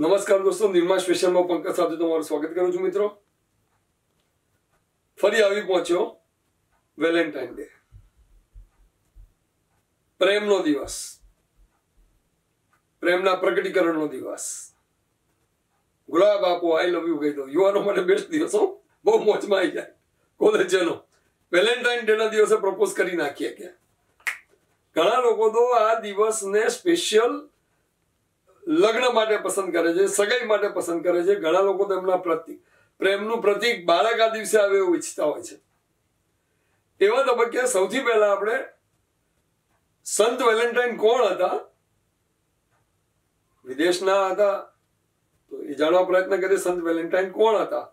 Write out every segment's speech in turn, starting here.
નમસ્કાર દોસ્તો નિર્મા સ્પેશિયલમાં પંકજ સાથે તમારું સ્વાગત કરું છું મિત્રો ફરી આવી પહોંચ્યો વેલેન્ટાઇન ડે પ્રેમનો દિવસ પ્રેમના પ્રગટીકરણનો દિવસ ગુલાબ આપો આઈ લવ યુ કહી દો યુવાનો માટે બેસ્ટ દિવસો બહુ મોજમાં આવી જાય કોલેજનો વેલેન્ટાઇન ડેના દિવસે પ્રપોઝ કરી નાખીએ કે ઘણા લોકો તો આ દિવસને સ્પેશિયલ લગ્ન માટે પસંદ કરે છે સગાઈ માટે પસંદ કરે છે ઘણા લોકો તેમના પ્રતિક પ્રેમનું પ્રતિક બાળક આ દિવસે આવે એવું ઈચ્છતા હોય છે એવા તબક્કે સૌથી પહેલા આપણે સંત વેલેન્ટાઇન કોણ હતા વિદેશના હતા તો એ જાણવા પ્રયત્ન કરીએ સંત વેલેન્ટાઇન કોણ હતા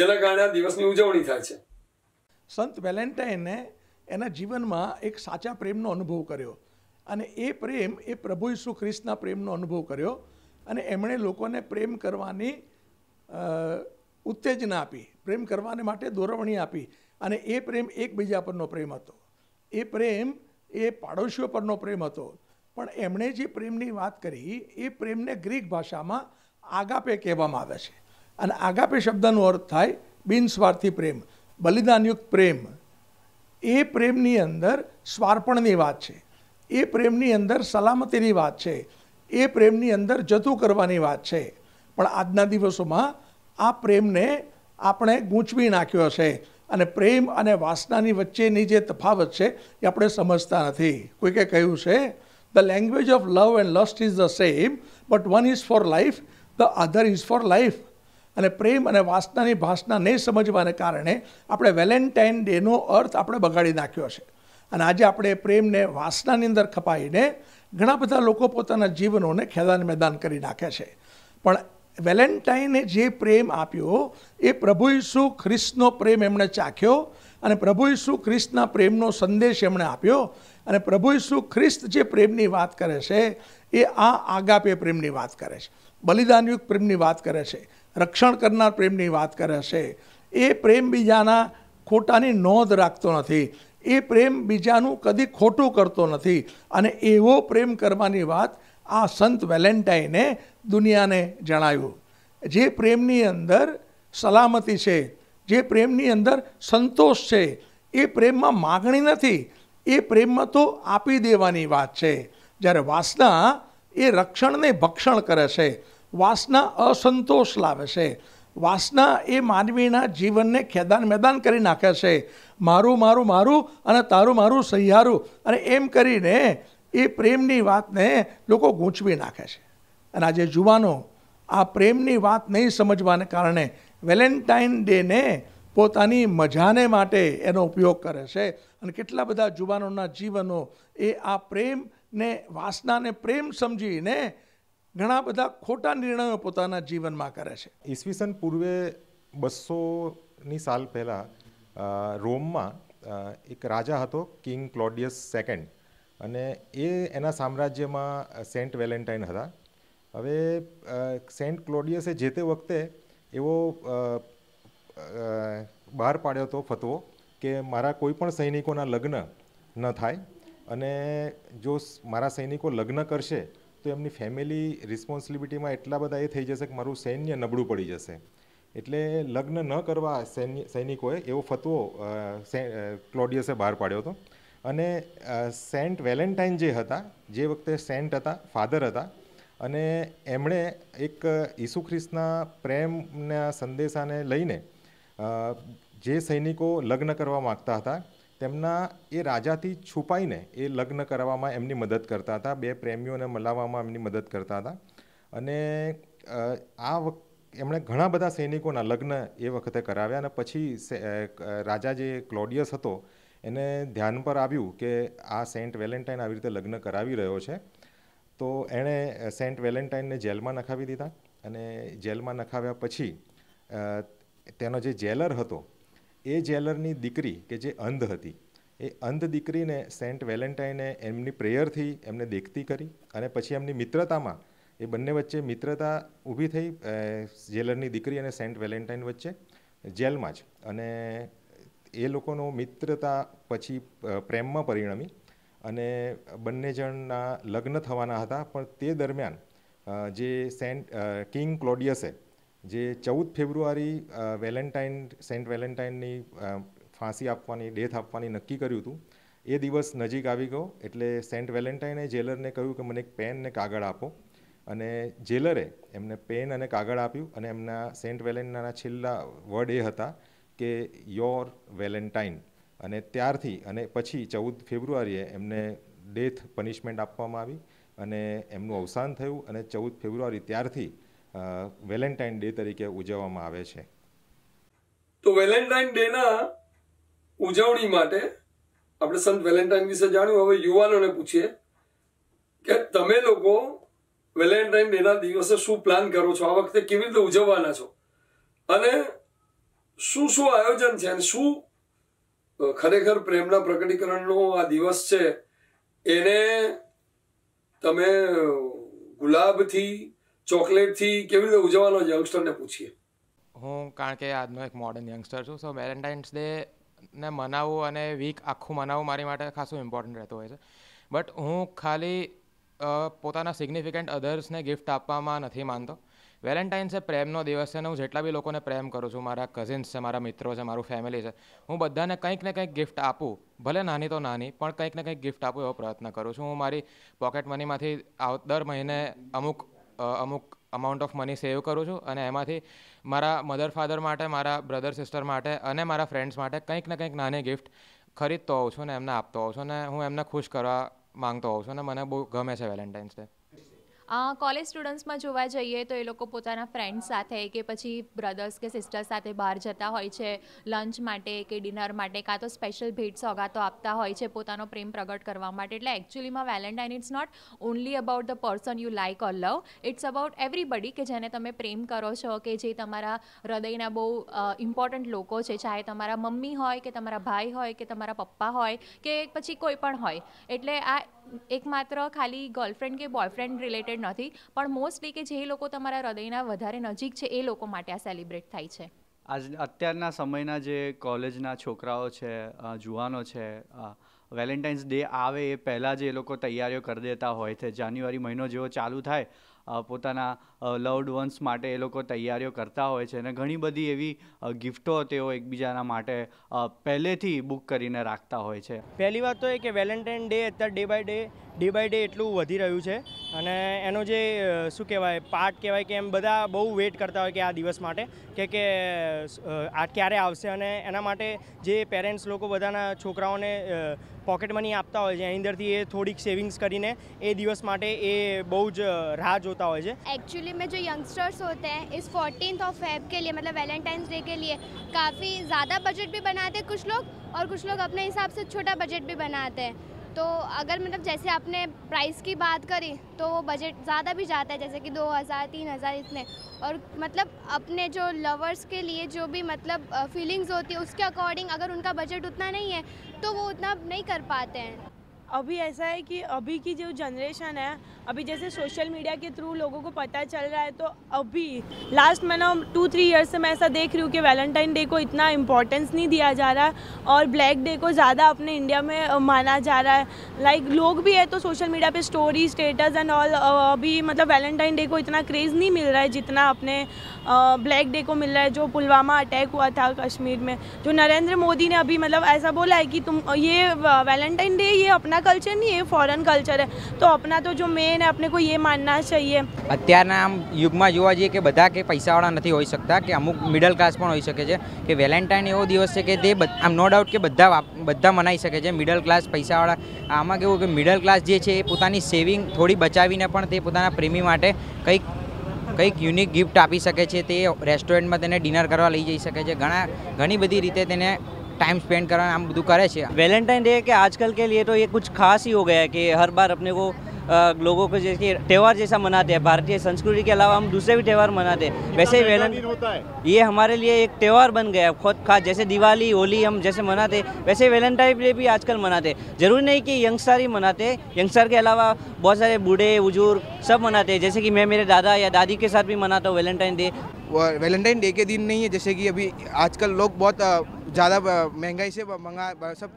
જેના કારણે આ દિવસની ઉજવણી થાય છે સંત વેલેન્ટાઇને એના જીવનમાં એક સાચા પ્રેમનો અનુભવ કર્યો અને એ પ્રેમ એ પ્રભુ ઈસુ ખ્રિસ્તના પ્રેમનો અનુભવ કર્યો અને એમણે લોકોને પ્રેમ કરવાની ઉત્તેજના આપી પ્રેમ કરવાને માટે દોરવણી આપી અને એ પ્રેમ એકબીજા પરનો પ્રેમ હતો એ પ્રેમ એ પાડોશીઓ પરનો પ્રેમ હતો પણ એમણે જે પ્રેમની વાત કરી એ પ્રેમને ગ્રીક ભાષામાં આગાપે કહેવામાં આવે છે અને આગાપે શબ્દનો અર્થ થાય બિનસ્વાર્થી પ્રેમ બલિદાનયુક્ત પ્રેમ એ પ્રેમની અંદર સ્વાર્પણની વાત છે એ પ્રેમની અંદર સલામતીની વાત છે એ પ્રેમની અંદર જતું કરવાની વાત છે પણ આજના દિવસોમાં આ પ્રેમને આપણે ગૂંચવી નાખ્યો છે અને પ્રેમ અને વાસનાની વચ્ચેની જે તફાવત છે એ આપણે સમજતા નથી કોઈકે કહ્યું છે the language of love and lust is the same but one is for life the other is for life અને પ્રેમ અને વાસનાની ભાષના નહીં સમજવાને કારણે આપણે વેલેન્ટાઇન ડેનો અર્થ આપણે બગાડી નાખ્યો છે અને આજે આપણે પ્રેમને વાસનાની અંદર ખપાઈને ઘણા બધા લોકો પોતાના જીવનોને ખેદાન મેદાન કરી નાખે છે પણ વેલેન્ટાઈને જે પ્રેમ આપ્યો એ પ્રભુ ઈસુ ખ્રિસ્તનો પ્રેમ એમણે ચાખ્યો અને પ્રભુ ઈસુ ખ્રિસ્તના પ્રેમનો સંદેશ એમણે આપ્યો અને પ્રભુ ઈસુ ખ્રિસ્ત જે પ્રેમની વાત કરે છે એ આ આગાપે પ્રેમની વાત કરે છે બલિદાનયુક્ત પ્રેમની વાત કરે છે રક્ષણ કરનાર પ્રેમની વાત કરે છે એ પ્રેમ બીજાના ખોટાની નોંધ રાખતો નથી એ પ્રેમ બીજાનું કદી ખોટું કરતો નથી અને એવો પ્રેમ કરવાની વાત આ સંત વેલેન્ટાઈને દુનિયાને જણાવ્યું જે પ્રેમની અંદર સલામતી છે જે પ્રેમની અંદર સંતોષ છે એ પ્રેમમાં માગણી નથી એ પ્રેમમાં તો આપી દેવાની વાત છે જ્યારે વાસના એ રક્ષણને ભક્ષણ કરે છે વાસના અસંતોષ લાવે છે વાસના એ માનવીના જીવનને ખેદાન મેદાન કરી નાખે છે મારું મારું મારું અને તારું મારું સહિયારું અને એમ કરીને એ પ્રેમની વાતને લોકો ગૂંચવી નાખે છે અને આજે જુવાનો આ પ્રેમની વાત નહીં સમજવાને કારણે વેલેન્ટાઇન ડેને પોતાની મજાને માટે એનો ઉપયોગ કરે છે અને કેટલા બધા જુવાનોના જીવનો એ આ પ્રેમને વાસનાને પ્રેમ સમજીને ઘણા બધા ખોટા નિર્ણયો પોતાના જીવનમાં કરે છે ઈસવીસન પૂર્વે બસોની સાલ પહેલાં રોમમાં એક રાજા હતો કિંગ ક્લોડિયસ સેકન્ડ અને એ એના સામ્રાજ્યમાં સેન્ટ વેલેન્ટાઇન હતા હવે સેન્ટ ક્લોડિયસે જે તે વખતે એવો બહાર પાડ્યો હતો ફતવો કે મારા કોઈ પણ સૈનિકોના લગ્ન ન થાય અને જો મારા સૈનિકો લગ્ન કરશે તો એમની ફેમિલી રિસ્પોન્સિબિલિટીમાં એટલા બધા એ થઈ જશે કે મારું સૈન્ય નબળું પડી જશે એટલે લગ્ન ન કરવા સૈન્ય સૈનિકોએ એવો ફતવો ક્લોડિયસે બહાર પાડ્યો હતો અને સેન્ટ વેલેન્ટાઇન જે હતા જે વખતે સેન્ટ હતા ફાધર હતા અને એમણે એક ઈસુ ખ્રિસ્તના પ્રેમના સંદેશાને લઈને જે સૈનિકો લગ્ન કરવા માગતા હતા તેમના એ રાજાથી છુપાઈને એ લગ્ન કરવામાં એમની મદદ કરતા હતા બે પ્રેમીઓને મલાવવામાં એમની મદદ કરતા હતા અને આ વખત એમણે ઘણા બધા સૈનિકોના લગ્ન એ વખતે કરાવ્યા અને પછી રાજા જે ક્લોડિયસ હતો એને ધ્યાન પર આવ્યું કે આ સેન્ટ વેલેન્ટાઇન આવી રીતે લગ્ન કરાવી રહ્યો છે તો એણે સેન્ટ વેલેન્ટાઇનને જેલમાં નખાવી દીધા અને જેલમાં નખાવ્યા પછી તેનો જે જેલર હતો એ જેલરની દીકરી કે જે અંધ હતી એ અંધ દીકરીને સેન્ટ વેલેન્ટાઇને એમની પ્રેયરથી એમને દેખતી કરી અને પછી એમની મિત્રતામાં એ બંને વચ્ચે મિત્રતા ઊભી થઈ જેલરની દીકરી અને સેન્ટ વેલેન્ટાઇન વચ્ચે જેલમાં જ અને એ લોકોનો મિત્રતા પછી પ્રેમમાં પરિણમી અને બંને જણના લગ્ન થવાના હતા પણ તે દરમિયાન જે સેન્ટ કિંગ ક્લોડિયસે જે ચૌદ ફેબ્રુઆરી વેલેન્ટાઇન સેન્ટ વેલેન્ટાઇનની ફાંસી આપવાની ડેથ આપવાની નક્કી કર્યું હતું એ દિવસ નજીક આવી ગયો એટલે સેન્ટ વેલેન્ટાઇને જેલરને કહ્યું કે મને એક પેન ને કાગળ આપો અને જેલરે એમને પેન અને કાગળ આપ્યું અને એમના સેન્ટ વેલેન્ટાના છેલ્લા વર્ડ એ હતા કે યોર વેલેન્ટાઇન અને ત્યારથી અને પછી ચૌદ ફેબ્રુઆરીએ એમને ડેથ પનિશમેન્ટ આપવામાં આવી અને એમનું અવસાન થયું અને ચૌદ ફેબ્રુઆરી ત્યારથી વેલેન્ટાઇન ડે તરીકે ઉજવવામાં આવે છે તો વેલેન્ટાઇન ડેના ઉજવણી માટે આપણે સંત વેલેન્ટાઇન વિશે જાણ્યું હવે યુવાનોને પૂછીએ કે તમે લોકો વેલેન્ટાઇન ડેના દિવસે શું પ્લાન કરો છો આ વખતે કેવી રીતે ઉજવવાના છો અને શું શું આયોજન છે અને શું ખરેખર પ્રેમના પ્રકટીકરણનો આ દિવસ છે એને તમે ગુલાબથી ચોકલેટ ચોકલેટથી કેવી રીતે ઉજવવાનો છે યંગસ્ટરને પૂછીએ હું કારણ કે આજનો એક મોડર્ન યંગસ્ટર છું સો વેલેન્ટાઇન્સ ડે ને મનાવવું અને વીક આખું મનાવવું મારી માટે ખાસું ઇમ્પોર્ટન્ટ રહેતું હોય છે બટ હું ખાલી પોતાના સિગ્નિફિકન્ટ અધર્સને ગિફ્ટ આપવામાં નથી માનતો વેલેન્ટાઇન્સ એ પ્રેમનો દિવસ છે અને હું જેટલા બી લોકોને પ્રેમ કરું છું મારા કઝિન્સ છે મારા મિત્રો છે મારું ફેમિલી છે હું બધાને કંઈક ને કંઈક ગિફ્ટ આપું ભલે નાની તો નાની પણ કંઈક ને કંઈક ગિફ્ટ આપું એવો પ્રયત્ન કરું છું હું મારી પોકેટ મનીમાંથી આવ દર મહિને અમુક અમુક અમાઉન્ટ ઓફ મની સેવ કરું છું અને એમાંથી મારા મધર ફાધર માટે મારા બ્રધર સિસ્ટર માટે અને મારા ફ્રેન્ડ્સ માટે કંઈક ને કંઈક નાની ગિફ્ટ ખરીદતો હોઉં છું અને એમને આપતો હોઉં છું અને હું એમને ખુશ કરવા માંગતો હોઉં છું અને મને બહુ ગમે છે વેલેન્ટાઇન્સ ડે કોલેજ સ્ટુડન્ટ્સમાં જોવા જઈએ તો એ લોકો પોતાના ફ્રેન્ડ સાથે કે પછી બ્રધર્સ કે સિસ્ટર્સ સાથે બહાર જતા હોય છે લંચ માટે કે ડિનર માટે કાં તો સ્પેશિયલ ભેટ સોગાતો આપતા હોય છે પોતાનો પ્રેમ પ્રગટ કરવા માટે એટલે એકચ્યુઅલીમાં Valentine it's not only about the person you like or love it's about everybody કે જેને તમે પ્રેમ કરો છો કે જે તમારા હૃદયના બહુ ઇમ્પોર્ટન્ટ લોકો છે ચાહે તમારા મમ્મી હોય કે તમારા ભાઈ હોય કે તમારા પપ્પા હોય કે પછી કોઈ પણ હોય એટલે આ એકમાત્ર ખાલી ગર્લફ્રેન્ડ કે બોયફ્રેન્ડ રિલેટેડ રિલેટેડ નથી પણ મોસ્ટલી કે જે લોકો તમારા હૃદયના વધારે નજીક છે એ લોકો માટે આ સેલિબ્રેટ થાય છે આજ અત્યારના સમયના જે કોલેજના છોકરાઓ છે જુવાનો છે વેલેન્ટાઇન્સ ડે આવે એ પહેલાં જ એ લોકો તૈયારીઓ કરી દેતા હોય છે જાન્યુઆરી મહિનો જેવો ચાલુ થાય પોતાના લવડ વન્સ માટે એ લોકો તૈયારીઓ કરતા હોય છે અને ઘણી બધી એવી ગિફ્ટો તેઓ એકબીજાના માટે પહેલેથી બુક કરીને રાખતા હોય છે પહેલી વાત તો એ કે વેલેન્ટાઇન ડે અત્યારે day by day day by day એટલું વધી રહ્યું છે અને એનો જે શું કહેવાય પાર્ટ કહેવાય કે એમ બધા બહુ વેટ કરતા હોય કે આ દિવસ માટે કે કે આ ક્યારે આવશે અને એના માટે જે પેરેન્ટ્સ લોકો બધાના છોકરાઓને पॉकेट मनी आता હોય છે એની અંદરથી એ થોડીક સેવિંગ્સ કરીને એ દિવસ માટે એ બહુ જ રા જોતા હોય છે એક્યુઅલી મે જો યંગસ્ટર્સ હોતે હે ઇસ 14th ઓફ ફેબ કે લિયે મતલબ વેલેન્ટાઈન્સ ડે કે લિયે કાફી જ્યાદા બજેટ ભી બનાતે કુછ લોગ ઓર કુછ લોગ અપને હિસાબ સે છોટા બજેટ ભી બનાતે હે तो अगर मतलब जैसे आपने प्राइस की बात करी तो वो बजट ज़्यादा भी जाता है जैसे कि दो हज़ार तीन हज़ार इतने और मतलब अपने जो लवर्स के लिए जो भी मतलब फीलिंग्स होती है उसके अकॉर्डिंग अगर उनका बजट उतना नहीं है तो वो उतना नहीं कर पाते हैं अभी ऐसा है कि अभी की जो जनरेशन है अभी जैसे सोशल मीडिया के थ्रू लोगों को पता चल रहा है तो अभी लास्ट मैं ना टू थ्री इयर्स से मैं ऐसा देख रही हूँ कि वैलेंटाइन डे को इतना इम्पोर्टेंस नहीं दिया जा रहा है और ब्लैक डे को ज़्यादा अपने इंडिया में माना जा रहा है लाइक like, लोग भी है तो सोशल मीडिया पर स्टोरी स्टेटस एंड ऑल अभी मतलब वैलेंटाइन डे को इतना क्रेज़ नहीं मिल रहा है जितना अपने ब्लैक डे को मिल रहा है जो पुलवामा अटैक हुआ था कश्मीर में जो नरेंद्र मोदी ने अभी मतलब ऐसा बोला है कि तुम ये वैलेंटाइन डे ये अपना हमारा कल्चर नहीं है फॉरेन कल्चर है તો अपना तो जो मेन है अपने को ये मानना અત્યારના આમ યુગમાં જોવા જઈએ કે બધા કે પૈસાવાળા નથી હોઈ શકતા કે અમુક મિડલ ક્લાસ પણ હોઈ શકે છે કે વેલેન્ટાઇન એવો દિવસ છે કે તે આમ નો ડાઉટ કે બધા બધા મનાઈ શકે છે મિડલ ક્લાસ પૈસાવાળા આમાં કેવું કે મિડલ ક્લાસ જે છે એ પોતાની સેવિંગ થોડી બચાવીને પણ તે પોતાના પ્રેમી માટે કંઈક કંઈક યુનિક ગિફ્ટ આપી શકે છે તે રેસ્ટોરન્ટમાં તેને ડિનર કરવા લઈ જઈ શકે છે ઘણા ઘણી બધી રીતે તેને टाइम स्पेंड કરવાનું हम બધું કરે वेलेंटाइन डे के आजकल के लिए तो ये कुछ खास ही हो गया है कि हर बार अपने को लोगों को जैसे त्यौहार जैसा मनाते हैं भारतीय संस्कृति के अलावा हम दूसरे भी त्यौहार मनाते हैं वैसे ही वेलन होता है ये हमारे लिए एक त्यौहार बन गया है खुद खास जैसे दिवाली होली हम जैसे मनाते वैसे वेलेंटाइन डे भी आजकल मनाते जरूरी नहीं कि यंगस्टर ही मनाते यंगस्टर के अलावा बहुत सारे बूढ़े बुजुर्ग सब मनाते हैं जैसे कि मैं मेरे दादा या दादी के साथ भी मनाता हूँ वेलेंटाइन डे वेलेंटाइन डे के दिन नहीं है जैसे कि अभी आजकल लोग बहुत ज़्यादा महंगाई से मंगा सब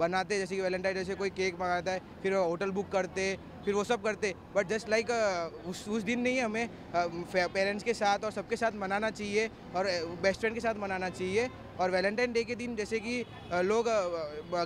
बनाते जैसे कि वैलेंटाइन जैसे कोई केक मंगाता है फिर होटल बुक करते फिर वो सब करते बट जस्ट लाइक उस उस दिन नहीं हमें पेरेंट्स के साथ और सबके साथ मनाना चाहिए और बेस्ट फ्रेंड के साथ मनाना चाहिए और वैलेंटाइन डे के दिन जैसे कि लोग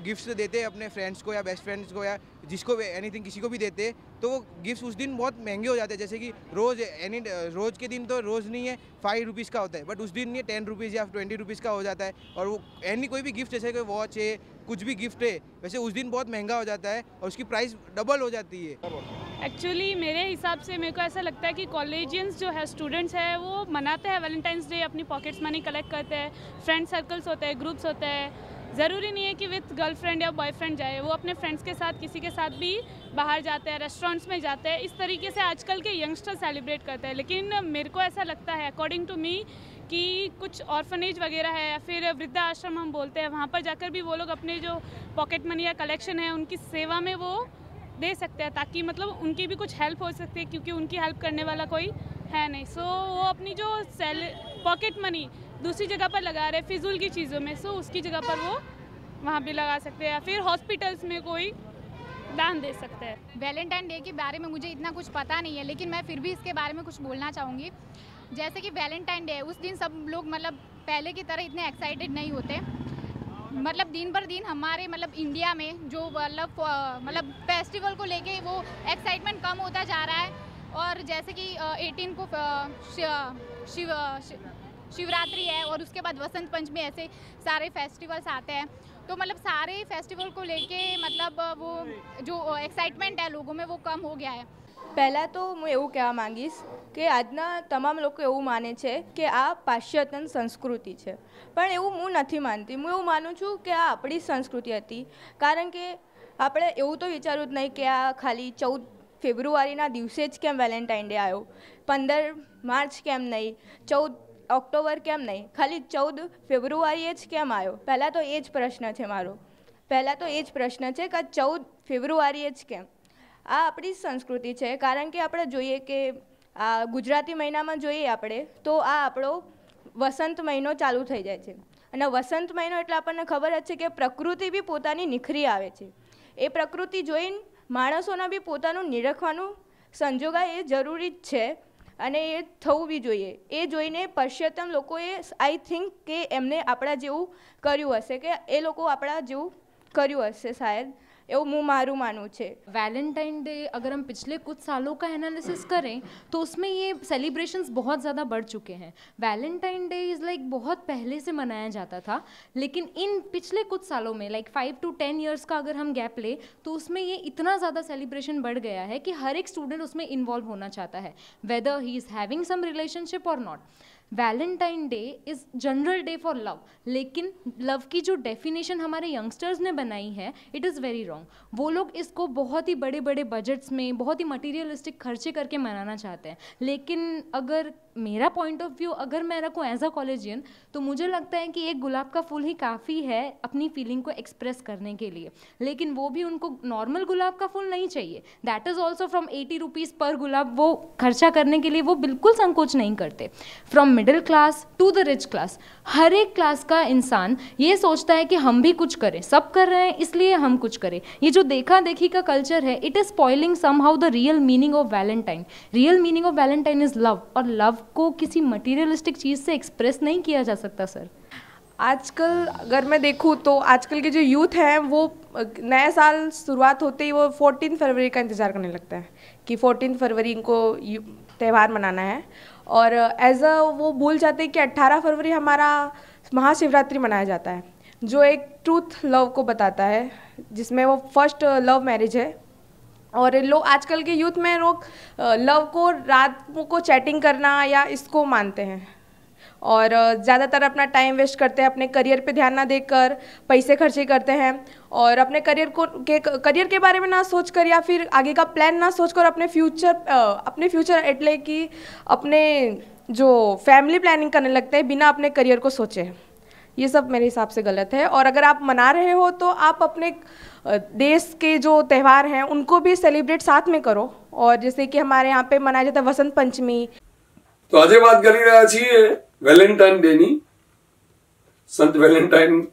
गिफ्ट्स देते हैं अपने फ्रेंड्स को या बेस्ट फ्रेंड्स को या जिसको एनीथिंग किसी को भी देते तो वो गिफ्ट उस दिन बहुत महंगे हो जाते हैं जैसे कि रोज़ एनी रोज़ के दिन तो रोज़ नहीं है फाइव रुपीज़ का होता है बट उस दिन ये टेन रुपीज़ या ट्वेंटी रुपीज़ का हो जाता है और वो एनी कोई भी गिफ्ट जैसे कोई वॉच है कुछ भी गिफ्ट है वैसे उस दिन बहुत महंगा हो जाता है और उसकी प्राइस डबल हो जाती है एक्चुअली मेरे हिसाब से मेरे को ऐसा लगता है कि कॉलेजियंस जो है स्टूडेंट्स है वो मनाते हैं वैलेंटाइंस डे अपनी पॉकेट्स मनी कलेक्ट करते हैं फ्रेंड सर्कल्स होते हैं ग्रुप्स होते हैं ज़रूरी नहीं है कि विथ गर्लफ्रेंड या बॉयफ्रेंड जाए वो अपने फ्रेंड्स के साथ किसी के साथ भी बाहर जाते हैं रेस्टोरेंट्स में जाते हैं इस तरीके से आजकल के यंगस्टर सेलिब्रेट करते हैं लेकिन मेरे को ऐसा लगता है अकॉर्डिंग टू मी कि कुछ ऑर्फनेज वगैरह है या फिर वृद्धा आश्रम हम बोलते हैं वहाँ पर जाकर भी वो लोग अपने जो पॉकेट मनी या कलेक्शन है उनकी सेवा में वो दे सकते हैं ताकि मतलब उनकी भी कुछ हेल्प हो सकती है क्योंकि उनकी हेल्प करने वाला कोई है नहीं सो so, वो अपनी जो सेल पॉकेट मनी दूसरी जगह पर लगा रहे फिजूल की चीज़ों में सो so, उसकी जगह पर वो वहाँ भी लगा सकते हैं या फिर हॉस्पिटल्स में कोई दान दे सकते हैं वैलेंटाइन डे के बारे में मुझे इतना कुछ पता नहीं है लेकिन मैं फिर भी इसके बारे में कुछ बोलना चाहूँगी जैसे कि वैलेंटाइन डे उस दिन सब लोग मतलब पहले की तरह इतने एक्साइटेड नहीं होते मतलब दिन पर दिन हमारे मतलब इंडिया में जो मतलब मतलब फेस्टिवल को लेके वो एक्साइटमेंट कम होता जा रहा है और जैसे कि एटीन को शिव शिवरात्रि है और उसके बाद वसंत पंचमी ऐसे सारे फेस्टिवल्स आते हैं तो मतलब सारे फेस्टिवल को लेके मतलब वो जो एक्साइटमेंट है लोगों में वो कम हो गया है પહેલાં તો હું એવું કહેવા માંગીશ કે આજના તમામ લોકો એવું માને છે કે આ પાશ્ચાત્યન સંસ્કૃતિ છે પણ એવું હું નથી માનતી હું એવું માનું છું કે આ આપણી સંસ્કૃતિ હતી કારણ કે આપણે એવું તો વિચાર્યું જ નહીં કે આ ખાલી ચૌદ ફેબ્રુઆરીના દિવસે જ કેમ વેલેન્ટાઇન ડે આવ્યો પંદર માર્ચ કેમ નહીં ચૌદ ઓક્ટોબર કેમ નહીં ખાલી ચૌદ ફેબ્રુઆરીએ જ કેમ આવ્યો પહેલાં તો એ જ પ્રશ્ન છે મારો પહેલાં તો એ જ પ્રશ્ન છે કે ચૌદ ફેબ્રુઆરીએ જ કેમ આ આપણી સંસ્કૃતિ છે કારણ કે આપણે જોઈએ કે આ ગુજરાતી મહિનામાં જોઈએ આપણે તો આ આપણો વસંત મહિનો ચાલુ થઈ જાય છે અને વસંત મહિનો એટલે આપણને ખબર જ છે કે પ્રકૃતિ બી પોતાની નિખરી આવે છે એ પ્રકૃતિ જોઈને માણસોના બી પોતાનું નિરખવાનું સંજોગા એ જરૂરી જ છે અને એ થવું બી જોઈએ એ જોઈને પશ્ચિમ લોકોએ આઈ થિંક કે એમને આપણા જેવું કર્યું હશે કે એ લોકો આપણા જેવું કર્યું હશે શાયદ એવું હું મારું માनવું છે वैलेंटाइन डे अगर हम पिछले कुछ सालों का एनालिसिस करें तो उसमें ये सेलिब्रेशन बहुत ज़्यादा बढ़ चुके हैं वैलेंटाइन डे इज़ लाइक बहुत पहले से मनाया जाता था लेकिन इन पिछले कुछ सालों में like five to ten years का अगर हम गैप लें तो उसमें ये इतना ज़्यादा सेलिब्रेशन बढ़ गया है कि हर एक स्टूडेंट उसमें इन्वॉल्व होना चाहता है whether he is having some relationship और not Valentine day is general day for love लेकिन लव की जो डेफिनेशन हमारे यंगस्टर्स ने बनाई है इट इज़ वेरी रॉन्ग वो लोग इसको बहुत ही बड़े बड़े बजट्स में बहुत ही मटीरियलिस्टिक खर्चे करके मनाना चाहते हैं लेकिन अगर मेरा पॉइंट ऑफ व्यू अगर मैं रखूँ एज अ कॉलेजियन तो मुझे लगता है कि एक गुलाब का फूल ही काफ़ी है अपनी फीलिंग को एक्सप्रेस करने के लिए लेकिन वो भी उनको नॉर्मल गुलाब का फूल नहीं चाहिए that is also from eighty rupees पर गुलाब वो खर्चा करने के लिए वो बिल्कुल संकोच नहीं करते from middle class to the rich class हर एक क्लास का इंसान ये सोचता है कि हम भी कुछ करें सब कर रहे हैं इसलिए हम कुछ करें ये जो देखा देखी का कल्चर है it is spoiling somehow the real meaning of Valentine real meaning of Valentine is love और लव आपको किसी मटेरियलिस्टिक चीज़ से एक्सप्रेस नहीं किया जा सकता सर आजकल अगर मैं देखूँ तो आजकल के जो यूथ हैं वो नया साल शुरुआत होते ही वो फोर्टीन फरवरी का इंतज़ार करने लगता है कि फोर्टीन फरवरी इनको त्यौहार मनाना है और एज अ वो भूल जाते हैं कि 18 फरवरी हमारा महाशिवरात्रि मनाया जाता है जो एक ट्रूथ लव को बताता है जिसमें वो फर्स्ट लव मैरिज है और लोग आजकल के यूथ में लोग लव को रात को चैटिंग करना या इसको मानते हैं और ज़्यादातर अपना टाइम वेस्ट करते हैं अपने करियर पे ध्यान ना देकर पैसे खर्चे करते हैं और अपने करियर को के करियर के बारे में ना सोचकर या फिर आगे का प्लान ना सोचकर अपने फ्यूचर अपने फ्यूचर एटले कि अपने जो फैमिली प्लानिंग करने लगते हैं बिना अपने करियर को सोचे ये सब मेरे हिसाब से गलत है और अगर आप मना रहे हो तो आप अपने देश के जो त्यौहार हैं उनको भी सेलिब्रेट साथ में करो और जैसे कि हमारे यहाँ पे मनाया जाता है वसंत पंचमी तो आज बात कर रहा है वैलेंटाइन डे संत वैलेंटाइन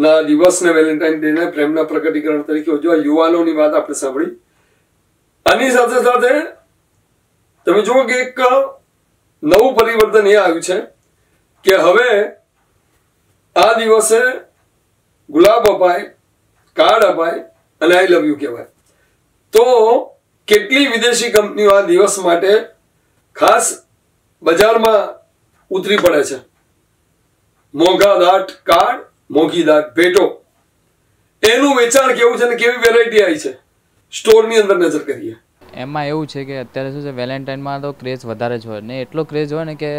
ना दिवस ने वैलेंटाइन डे प्रेम ना प्रकटीकरण तरीके जो युवाओं ने बात तुम जो कि एक नव परिवर्तन ये आयु छे कि આ દિવસે ગુલાબ અપાય કાર્ડ અપાય અને આઈ લવ યુ કહેવાય તો કેટલી વિદેશી કંપનીઓ આ દિવસ માટે ખાસ બજારમાં ઉતરી પડે છે મોંઘા દાટ કાર્ડ મોંઘી દાટ ભેટો એનું વેચાણ કેવું છે ને કેવી વેરાયટી આવી છે સ્ટોરની અંદર નજર કરીએ એમાં એવું છે કે અત્યારે શું છે વેલેન્ટાઇનમાં તો ક્રેઝ વધારે જ હોય ને એટલો ક્રેઝ હોય ને કે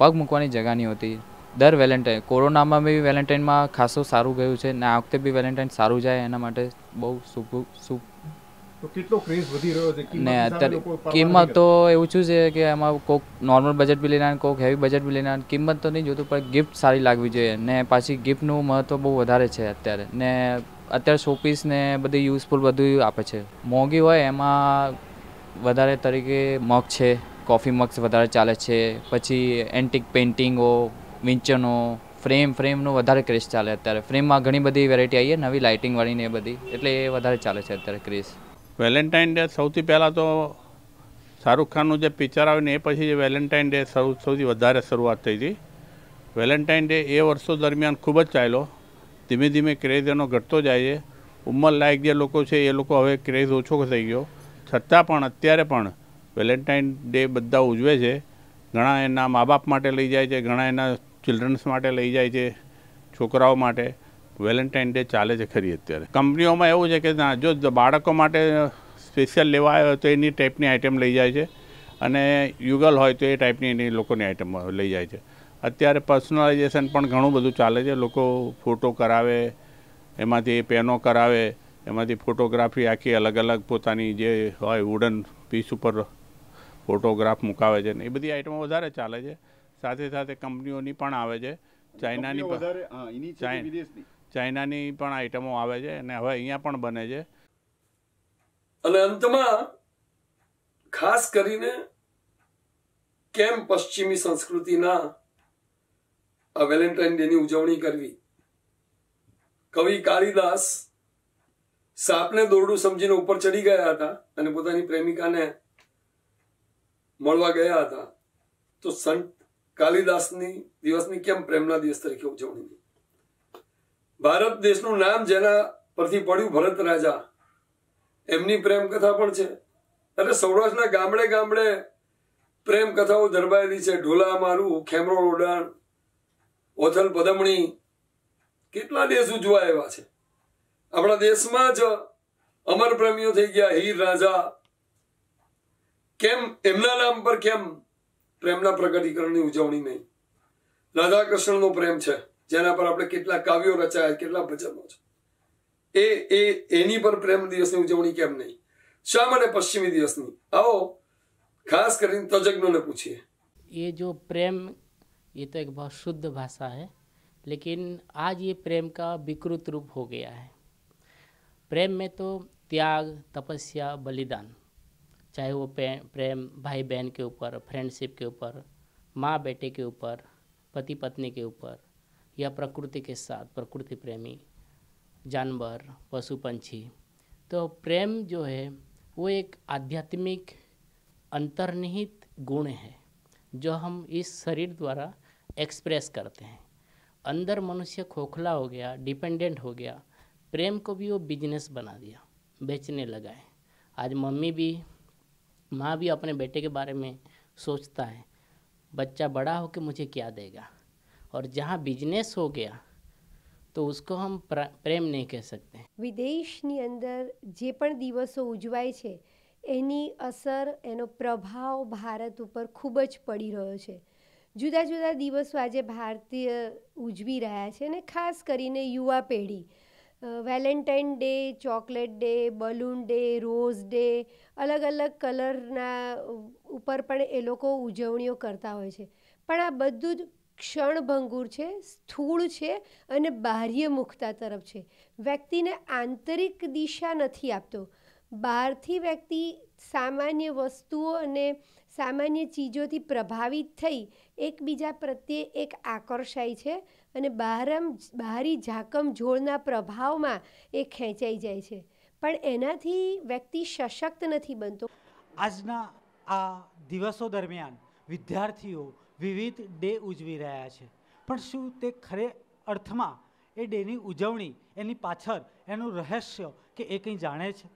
પગ મૂકવાની જગા નહીં હોતી દર વેલેન્ટાઇન કોરોનામાં બી વેલેન્ટાઇનમાં ખાસું સારું ગયું છે ને આ વખતે બી વેલેન્ટાઇન સારું જાય એના માટે બહુ શુભ શુભ ને અત્યારે કિંમત તો એવું શું છે કે એમાં કોક નોર્મલ બજેટ બી લેના કોઈક હેવી બજેટ બી લેના કિંમત તો નહીં જોતું પણ ગિફ્ટ સારી લાગવી જોઈએ ને પાછી ગિફ્ટનું મહત્ત્વ બહુ વધારે છે અત્યારે ને અત્યારે શોપીસ ને બધી યુઝફુલ બધું આપે છે મોંઘી હોય એમાં વધારે તરીકે મગ છે કોફી મગ્સ વધારે ચાલે છે પછી એન્ટિક પેઇન્ટિંગો વિંચનો ફ્રેમ ફ્રેમનું વધારે ક્રેઝ ચાલે અત્યારે ફ્રેમમાં ઘણી બધી વેરાયટી આવી નવી લાઇટિંગવાળી ને એ બધી એટલે એ વધારે ચાલે છે અત્યારે ક્રેઝ વેલેન્ટાઇન ડે સૌથી પહેલાં તો શાહરૂખ ખાનનું જે પિક્ચર આવ્યું ને એ પછી જે વેલેન્ટાઇન ડે સૌ સૌથી વધારે શરૂઆત થઈ હતી વેલેન્ટાઇન ડે એ વર્ષો દરમિયાન ખૂબ જ ચાલ્યો ધીમે ધીમે ક્રેઝ એનો ઘટતો જાય છે ઉંમર લાયક જે લોકો છે એ લોકો હવે ક્રેઝ ઓછો થઈ ગયો છતાં પણ અત્યારે પણ વેલેન્ટાઇન ડે બધા ઉજવે છે ઘણા એના મા બાપ માટે લઈ જાય છે ઘણા એના ચિલ્ડ્રન્સ માટે લઈ જાય છે છોકરાઓ માટે વેલેન્ટાઇન ડે ચાલે છે ખરી અત્યારે કંપનીઓમાં એવું છે કે ના જો બાળકો માટે સ્પેશિયલ લેવા આવ્યો તો એની ટાઈપની આઇટમ લઈ જાય છે અને યુગલ હોય તો એ ટાઈપની એની લોકોની આઇટમ લઈ જાય છે અત્યારે પર્સનલાઇઝેશન પણ ઘણું બધું ચાલે છે લોકો ફોટો કરાવે એમાંથી પેનો કરાવે એમાંથી ફોટોગ્રાફી આખી અલગ અલગ પોતાની જે હોય વુડન પીસ ઉપર ફોટોગ્રાફ મુકાવે છે ને એ બધી આઇટમો વધારે ચાલે છે સાથે સાથે કંપનીઓની પણ આવે છે ચાઇનાની પણ ચાઇનાની પણ આઇટમો આવે છે અને હવે અહીંયા પણ બને છે અને અંતમાં ખાસ કરીને કેમ પશ્ચિમી સંસ્કૃતિના આ વેલેન્ટાઇન ડેની ઉજવણી કરવી કવિ કાલિદાસ સાપને દોરડું સમજીને ઉપર ચડી ગયા હતા અને પોતાની પ્રેમિકાને મળવા ગયા હતા તો સંત કાલિદાસની દિવસની કેમ પ્રેમના દિવસ તરીકે ઉજવણી ભારત દેશનું નામ જેના પરથી પડ્યું ભરત રાજા એમની પ્રેમ કથા પણ છે એટલે સૌરાષ્ટ્રના ગામડે ગામડે પ્રેમ કથાઓ ધરબાયેલી છે ઢોલા મારું ખેમરોળ ઉડાણ ઓથલ પદમણી કેટલા દેશ ઉજવા એવા છે આપણા દેશમાં જ અમર પ્રેમીઓ થઈ ગયા હીર રાજા કેમ એમના નામ પર કેમ પ્રેમના પ્રગટીકરણની ઉજવણી નહીં રાધાકૃષ્ણનો પ્રેમ છે જેના પર આપણે કેટલા કાવ્યો રચાયા કેટલા ભજનો છે એ એ એની પર પ્રેમ દિવસની ઉજવણી કેમ નહીં શા માટે પશ્ચિમી દિવસની આવો ખાસ કરીને તજજ્ઞોને પૂછીએ એ જો પ્રેમ એ તો એક શુદ્ધ ભાષા હે લેકિન આજ એ પ્રેમ કા વિકૃત રૂપ હો ગયા હે પ્રેમ મેં તો ત્યાગ તપસ્યા બલિદાન चाहे वो प्रेम भाई बहन के ऊपर फ्रेंडशिप के ऊपर माँ बेटे के ऊपर पति पत्नी के ऊपर या प्रकृति के साथ प्रकृति प्रेमी जानवर पशु पंछी तो प्रेम जो है वो एक आध्यात्मिक अंतर्निहित गुण है जो हम इस शरीर द्वारा एक्सप्रेस करते हैं अंदर मनुष्य खोखला हो गया डिपेंडेंट हो गया प्रेम को भी वो बिजनेस बना दिया बेचने लगाए आज मम्मी भी माँ भी अपने बेटे के बारे में सोचता है बच्चा बड़ा होकर मुझे क्या देगा और जहाँ बिजनेस हो गया તો ઉસકો હમ પ્રેમ નહીં કહી શકતે વિદેશની અંદર જે પણ દિવસો ઉજવાય છે એની અસર એનો પ્રભાવ ભારત ઉપર ખૂબ જ પડી રહ્યો છે જુદા જુદા દિવસો આજે ભારતીય ઉજવી રહ્યા છે અને ખાસ કરીને યુવા પેઢી Valentine day chocolate day balloon day rose day અલગ અલગ કલરના ઉપર પણ એ લોકો ઉજવણીઓ કરતા હોય છે પણ આ બધું જ ક્ષણભંગુર છે સ્થૂળ છે અને બાહ્ય મુક્તા તરફ છે વ્યક્તિને આંતરિક દિશા નથી આપતો બહારથી વ્યક્તિ સામાન્ય વસ્તુઓ અને સામાન્ય ચીજોથી પ્રભાવિત થઈ એકબીજા પ્રત્યે એક આકર્ષાય છે અને બહારમ બહારી ઝાકમ ઝોળના પ્રભાવમાં એ ખેંચાઈ જાય છે પણ એનાથી વ્યક્તિ સશક્ત નથી બનતો આજના આ દિવસો દરમિયાન વિદ્યાર્થીઓ વિવિધ ડે ઉજવી રહ્યા છે પણ શું તે ખરે અર્થમાં એ ડેની ઉજવણી એની પાછળ એનું રહસ્ય કે એ કંઈ જાણે છે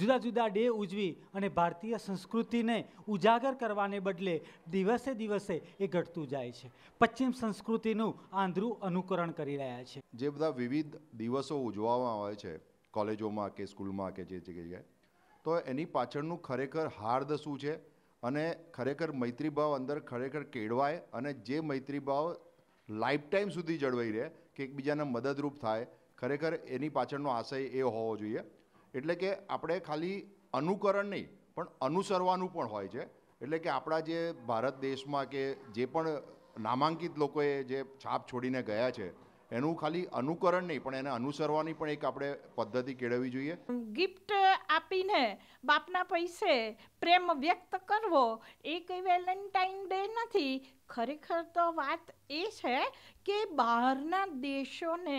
જુદા જુદા ડે ઉજવી અને ભારતીય સંસ્કૃતિને ઉજાગર કરવાને બદલે દિવસે દિવસે એ ઘટતું જાય છે પશ્ચિમ સંસ્કૃતિનું આંધ્રું અનુકરણ કરી રહ્યા છે જે બધા વિવિધ દિવસો ઉજવવામાં આવે છે કોલેજોમાં કે સ્કૂલમાં કે જે જગ્યાએ તો એની પાછળનું ખરેખર હાર્દ શું છે અને ખરેખર મૈત્રીભાવ અંદર ખરેખર કેળવાય અને જે મૈત્રીભાવ લાઈફ ટાઈમ સુધી જળવાઈ રહે કે એકબીજાને મદદરૂપ થાય ખરેખર એની પાછળનો આશય એ હોવો જોઈએ એટલે કે આપણે ખાલી અનુકરણ નહીં પણ અનુસરવાનું પણ હોય છે એટલે કે આપણા જે ભારત દેશમાં કે જે પણ નામાંકિત લોકોએ જે છાપ છોડીને ગયા છે એનું ખાલી અનુકરણ નહીં પણ એને અનુસરવાની પણ એક આપણે પદ્ધતિ કેળવવી જોઈએ ગિફ્ટ આપીને બાપના પૈસે પ્રેમ વ્યક્ત કરવો એ કંઈ વેલેન્ટાઇન ડે નથી ખરેખર તો વાત એ છે કે બહારના દેશોને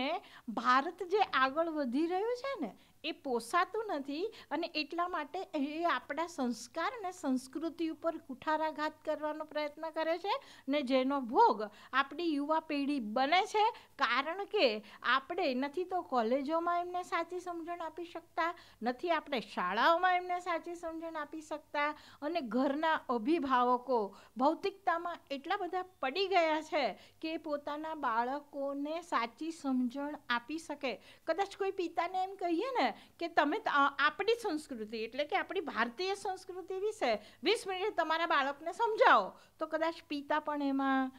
ભારત જે આગળ વધી રહ્યું છે ને એ પોસાતું નથી અને એટલા માટે એ આપણા સંસ્કાર અને સંસ્કૃતિ ઉપર કુઠારાઘાત કરવાનો પ્રયત્ન કરે છે ને જેનો ભોગ આપણી યુવા પેઢી બને છે કારણ કે આપણે નથી તો કોલેજોમાં એમને સાચી સમજણ આપી શકતા નથી આપણે શાળાઓમાં એમને સાચી સમજણ આપી શકતા અને ઘરના અભિભાવકો ભૌતિકતામાં એટલા બધા પડી ગયા છે કે પોતાના બાળકોને સાચી સમજણ આપી શકે કદાચ કોઈ પિતાને એમ કહીએ ને કે તમે આપણી સંસ્કૃતિ એટલે કે આપણી ભારતીય સંસ્કૃતિ વિશે વીસ મિનિટ તમારા બાળકને સમજાવો તો કદાચ પિતા પણ એમાં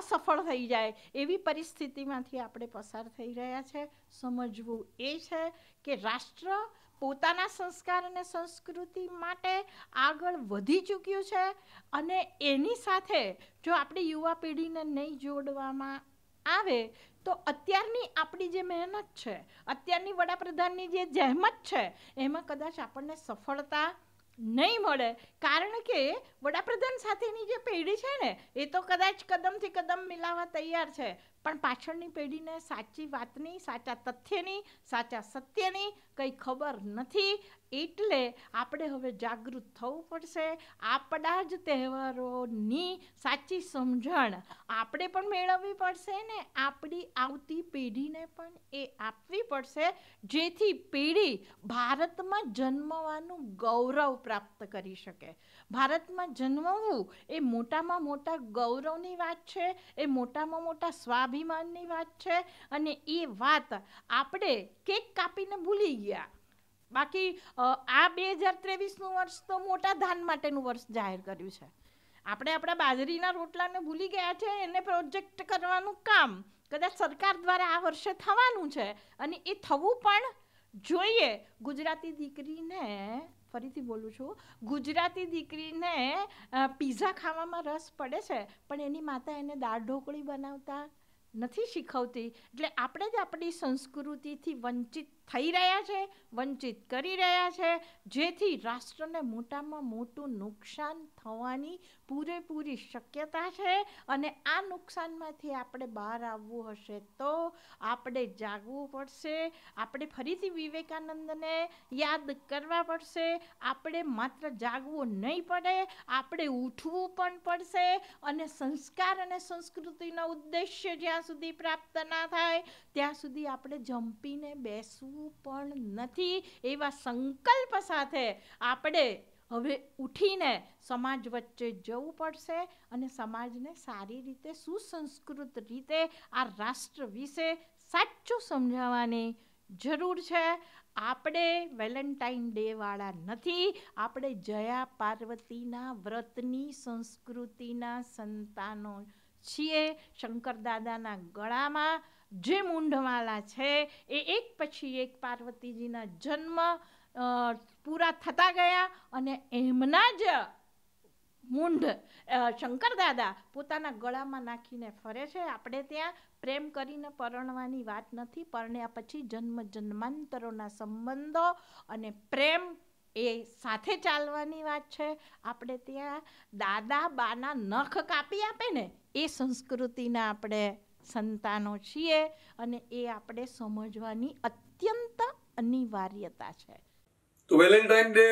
અસફળ થઈ જાય એવી પરિસ્થિતિમાંથી આપણે પસાર થઈ રહ્યા છે સમજવું એ છે કે રાષ્ટ્ર પોતાના સંસ્કાર અને સંસ્કૃતિ માટે આગળ વધી ચૂક્યું છે અને એની સાથે જો આપણી યુવા પેઢીને નહીં જોડવામાં આવે તો અત્યારની આપણી જે મહેનત છે અત્યારની વડાપ્રધાનની જે જહેમત છે એમાં કદાચ આપણને સફળતા નહીં મળે કારણ કે વડાપ્રધાન સાથેની જે પેઢી છે ને એ તો કદાચ કદમથી કદમ મિલાવવા તૈયાર છે પણ પાછળની પેઢીને સાચી વાતની સાચા તથ્યની સાચા સત્યની કંઈ ખબર નથી એટલે આપણે હવે જાગૃત થવું પડશે આપણા જ તહેવારોની સાચી સમજણ આપણે પણ મેળવવી પડશે ને આપણી આવતી પેઢીને પણ એ આપવી પડશે જેથી પેઢી ભારતમાં જન્મવાનું ગૌરવ પ્રાપ્ત કરી શકે ભારતમાં જન્મવું એ મોટામાં મોટા ગૌરવની વાત છે એ મોટામાં મોટા સ્વાભિમાનની વાત છે અને એ વાત આપણે કેક કાપીને ભૂલી ગયા બાકી આ બે હજાર ત્રેવીસનું વર્ષ તો મોટા ધાન માટેનું વર્ષ જાહેર કર્યું છે આપણે આપણા બાજરીના રોટલાને ભૂલી ગયા છે એને પ્રોજેક્ટ કરવાનું કામ કદાચ સરકાર દ્વારા આ વર્ષે થવાનું છે અને એ થવું પણ જોઈએ ગુજરાતી દીકરીને ફરીથી બોલું છું ગુજરાતી દીકરીને પીઝા ખાવામાં રસ પડે છે પણ એની માતા એને દાળ ઢોકળી બનાવતા નથી શીખવતી એટલે આપણે જ આપણી સંસ્કૃતિથી વંચિત થઈ રહ્યા છે વંચિત કરી રહ્યા છે જેથી રાષ્ટ્રને મોટામાં મોટું નુકસાન થવાની પૂરેપૂરી શક્યતા છે અને આ નુકસાનમાંથી આપણે બહાર આવવું હશે તો આપણે જાગવું પડશે આપણે ફરીથી વિવેકાનંદને યાદ કરવા પડશે આપણે માત્ર જાગવું નહીં પડે આપણે ઉઠવું પણ પડશે અને સંસ્કાર અને સંસ્કૃતિનો ઉદ્દેશ્ય જ્યાં સુધી પ્રાપ્ત ના થાય ત્યાં સુધી આપણે જંપીને બેસવું કરવું પણ નથી એવા સંકલ્પ સાથે આપણે હવે ઉઠીને સમાજ વચ્ચે જવું પડશે અને સમાજને સારી રીતે સુસંસ્કૃત રીતે આ રાષ્ટ્ર વિશે સાચું સમજાવવાની જરૂર છે આપણે વેલેન્ટાઇન ડેવાળા નથી આપણે જયા પાર્વતીના વ્રતની સંસ્કૃતિના સંતાનો છીએ શંકર દાદાના ગળામાં જે મૂંઢવાલા છે એ એક પછી એક પાર્વતીજીના જન્મ પૂરા થતા ગયા અને એમના જ મૂંઢ શંકર દાદા પોતાના ગળામાં નાખીને ફરે છે આપણે ત્યાં પ્રેમ કરીને પરણવાની વાત નથી પરણ્યા પછી જન્મ જન્માંતરોના સંબંધો અને પ્રેમ એ સાથે ચાલવાની વાત છે આપણે ત્યાં દાદા બાના નખ કાપી આપે ને એ સંસ્કૃતિના આપણે સંતાનો છીએ અને એ આપણે સમજવાની અત્યંત અનિવાર્યતા છે તો વેલેન્ટાઇન ડે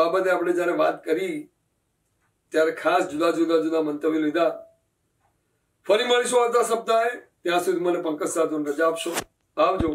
બાબતે આપણે જ્યારે વાત કરી ત્યારે ખાસ જુદા જુદા જુદા મંતવ્યો લીધા ફરી મળીશું આવતા સપ્તાહે ત્યાં સુધી મને પંકજ સાધુ રજા આપશો આવજો